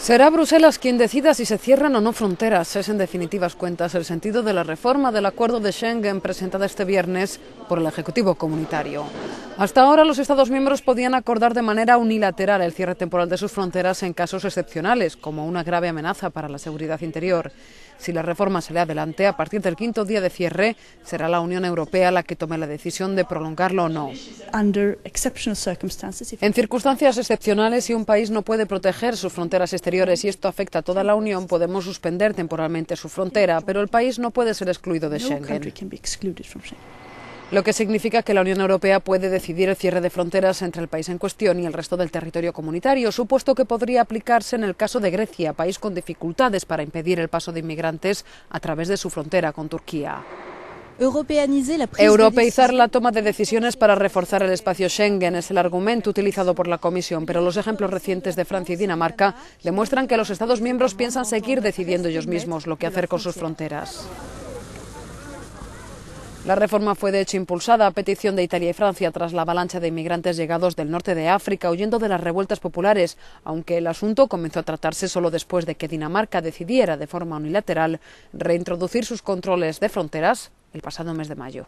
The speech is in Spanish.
Será Bruselas quien decida si se cierran o no fronteras. Es en definitivas cuentas el sentido de la reforma del acuerdo de Schengen presentada este viernes por el Ejecutivo Comunitario. Hasta ahora los Estados miembros podían acordar de manera unilateral el cierre temporal de sus fronteras en casos excepcionales, como una grave amenaza para la seguridad interior. Si la reforma se le adelante, a partir del quinto día de cierre, será la Unión Europea la que tome la decisión de prolongarlo o no. En circunstancias excepcionales, si un país no puede proteger sus fronteras exteriores y esto afecta a toda la Unión, podemos suspender temporalmente su frontera, pero el país no puede ser excluido de Schengen lo que significa que la Unión Europea puede decidir el cierre de fronteras entre el país en cuestión y el resto del territorio comunitario, supuesto que podría aplicarse en el caso de Grecia, país con dificultades para impedir el paso de inmigrantes a través de su frontera con Turquía. Europeizar la toma de decisiones para reforzar el espacio Schengen es el argumento utilizado por la Comisión, pero los ejemplos recientes de Francia y Dinamarca demuestran que los Estados miembros piensan seguir decidiendo ellos mismos lo que hacer con sus fronteras. La reforma fue de hecho impulsada a petición de Italia y Francia tras la avalancha de inmigrantes llegados del norte de África huyendo de las revueltas populares, aunque el asunto comenzó a tratarse solo después de que Dinamarca decidiera de forma unilateral reintroducir sus controles de fronteras el pasado mes de mayo.